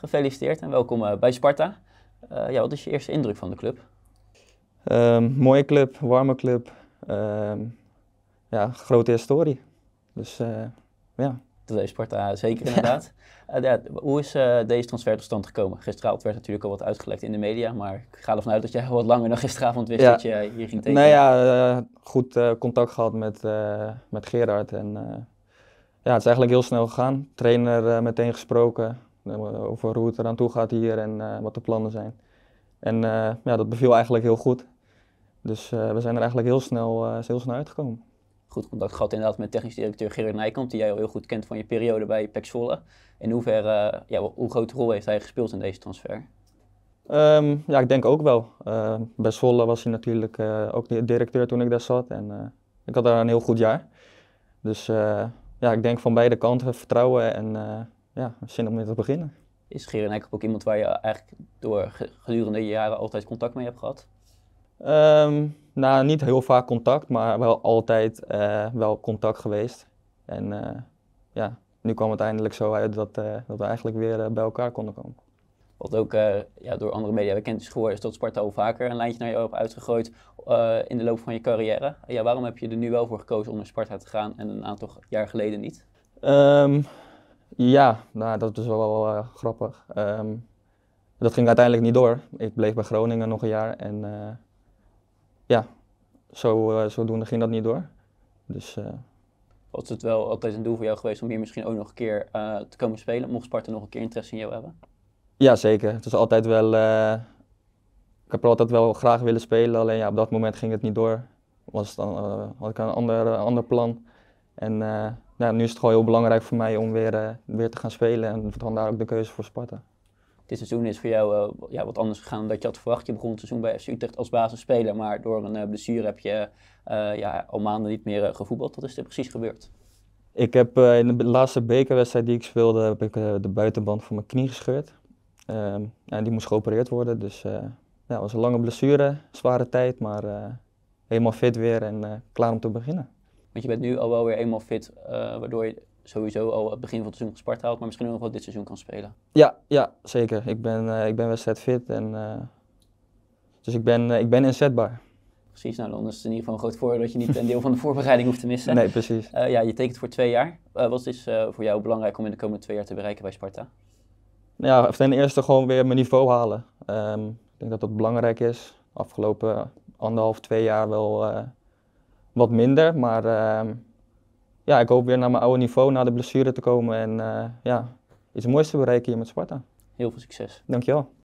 Gefeliciteerd en welkom eh, bij Sparta. Eh, ja, wat is je eerste indruk van de club? Ehm, mooie club, warme club. Ehm, ja, grote historie. Dus eh, ja. Dat Sparta zeker inderdaad. ja, hoe is deze transfer tot stand gekomen? Gisteravond werd natuurlijk al wat uitgelekt in de media, maar ik ga ervan uit dat jij wat langer dan gisteravond wist dat je hier ging tegen. Nou ja, goed contact gehad met, met Gerard en ja, het is eigenlijk heel snel gegaan. Trainer meteen gesproken, eh, over hoe het eraan toe gaat hier en eh, wat de plannen zijn. En eh, ja, dat beviel eigenlijk heel goed. Dus we zijn er eigenlijk heel snel, heel snel uitgekomen goed contact gehad inderdaad met technisch directeur Gerard Nijkamp, die jij al heel goed kent van je periode bij PEC Zwolle. In hoeverre, ja, hoe grote rol heeft hij gespeeld in deze transfer? Ehm, ja, ik denk ook wel. Uh, bij Zwolle was hij natuurlijk ook de directeur toen ik daar zat en ik had daar een heel goed jaar. Dus ja, ik denk van beide kanten vertrouwen en ja, zin om mee te beginnen. Is Gerin eigenlijk ook iemand waar je eigenlijk door gedurende je jaren altijd contact mee hebt gehad? Ehm, nou, niet heel vaak contact, maar wel altijd eh, wel contact geweest. En eh, ja, nu kwam het eindelijk zo uit dat, eh, dat we eigenlijk weer bij elkaar konden komen. Wat ook ja, door andere media bekend is geworden, is dat Sparta al vaker een lijntje naar jou hebt uitgegooid in de loop van je carrière. Ja, waarom heb je er nu wel voor gekozen om naar Sparta te gaan en een aantal jaar geleden niet? Ehm, ja, nou, dat is dus wel, eh, grappig. Ehm, dat ging uiteindelijk niet door. Ik bleef bij Groningen nog een jaar en eh, ja, zo, eh, zodoende ging dat niet door. Dus, Was het wel altijd een doel voor jou geweest om hier misschien ook nog een keer te komen spelen? Mocht Sparta nog een keer interesse in jou hebben? Ja, zeker. Het is altijd wel... ik heb altijd wel graag willen spelen, alleen ja, op dat moment ging het niet door. Was dan, had ik een ander, ander plan en ja, nu is het gewoon heel belangrijk voor mij om weer, eh, weer te gaan spelen en vandaar ook de keuze voor Sparta. Dit seizoen is voor jou eh, ja, wat anders gegaan dan dat je had verwacht. Je begon het seizoen bij FC Utrecht als basisspeler, maar door een eh, blessure heb je ja, al maanden niet meer gevoetbald. Wat is er precies gebeurd? Ik heb in de laatste bekerwedstrijd die ik speelde, heb ik de buitenband van mijn knie gescheurd. Ehm, en die moest geopereerd worden, dus ja, het was een lange blessure, zware tijd, maar helemaal fit weer en klaar om te beginnen. Want je bent nu al wel weer eenmaal fit, eh, waardoor je sowieso al het begin van het seizoen gespart houdt, maar misschien ook nog wel dit seizoen kan spelen. Ja, ja zeker. Ik ben, uh, ik ben wedstrijdfit en eh, dus ik ben, ik ben inzetbaar. Precies, nou dan is het in ieder geval een groot voordeel dat je niet een deel van de voorbereiding hoeft te missen. Nee, precies. ja, je tekent voor twee jaar. wat is voor jou belangrijk om in de komende twee jaar te bereiken bij Sparta? Ja, ten eerste gewoon weer mijn niveau halen. Ehm, ik denk dat dat belangrijk is. Afgelopen anderhalf, twee jaar wel wat minder. Maar ehm, ja, ik hoop weer naar mijn oude niveau, na de blessure te komen en eh, ja, iets moois te bereiken hier met Sparta. Heel veel succes. Dankjewel.